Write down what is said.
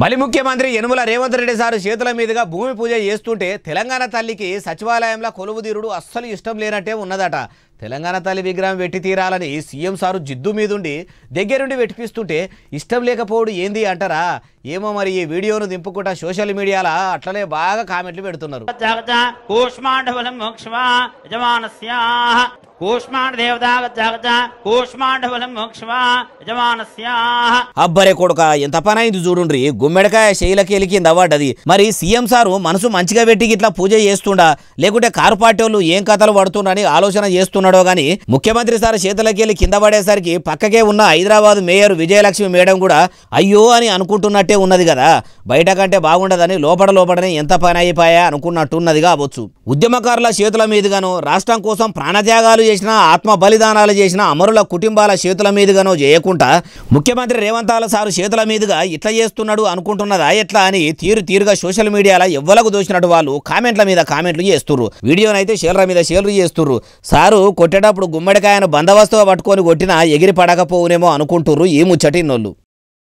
బలి ముఖ్యమంత్రి యనుమల రేవంత్ రెడ్డి సార్ చేతుల మీదుగా భూమి పూజ చేస్తుంటే తెలంగాణ తల్లికి సచివాలయంలో కొలువుదీరుడు అస్సలు ఇష్టం లేనట్టే ఉన్నదట తెలంగాణ తల్లి విగ్రహం వెట్టి తీరాలని సీఎం సారు జిద్దు మీదుండి దగ్గరుండి వెట్టిపిస్తుంటే ఇష్టం లేకపోవడు ఏంది అంటారా ఏమో మరి ఈ వీడియోను దింపుకుంటా సోషల్ మీడియాలో అట్లనే బాగా కామెంట్లు పెడుతున్నారు అబ్బరే కొడుక ఎంత పనైంది చూడుండ్రి గుమ్మెడకాయ శైలకి ఎలికింది అవార్డది మరి సీఎం సారు మనసు మంచిగా పెట్టి ఇట్లా పూజ చేస్తుండా లేకుంటే కారు పార్టీ ఏం కథలు పడుతుండని ఆలోచన చేస్తున్నారు ఉన్నాడో కానీ ముఖ్యమంత్రి సార్ చేతులకెళ్లి కింద పడేసరికి పక్కకే ఉన్న హైదరాబాద్ మేయర్ విజయలక్ష్మి మేడం కూడా అయ్యో అని అనుకుంటున్నట్టే ఉన్నది కదా బయట కంటే బాగుండదని లోపల లోపడనే ఎంత పని అయిపోయా అనుకున్నట్టున్నదిగా కావచ్చు ఉద్యమకారుల చేతుల మీదుగాను రాష్ట్రం కోసం ప్రాణత్యాగాలు చేసిన ఆత్మ బలిదానాలు చేసిన అమరుల కుటుంబాల చేతుల మీదుగానో చేయకుండా ముఖ్యమంత్రి రేవంతాల సారు చేతుల మీదుగా ఇట్లా చేస్తున్నాడు అనుకుంటున్నదా ఎట్లా అని తీరు తీరుగా సోషల్ మీడియాలో ఎవ్వలకు దోచినట్టు వాళ్ళు కామెంట్ల మీద కామెంట్లు చేస్తున్నారు వీడియోనైతే షేర్ల మీద షేర్లు చేస్తున్నారు సారు కొట్టేటప్పుడు గుమ్మడికాయను బందవస్తువు పట్టుకొని కొట్టినా ఎగిరి పడకపోవునేమో అనుకుంటున్నారు ఈ ముచ్చటిన్నోళ్ళు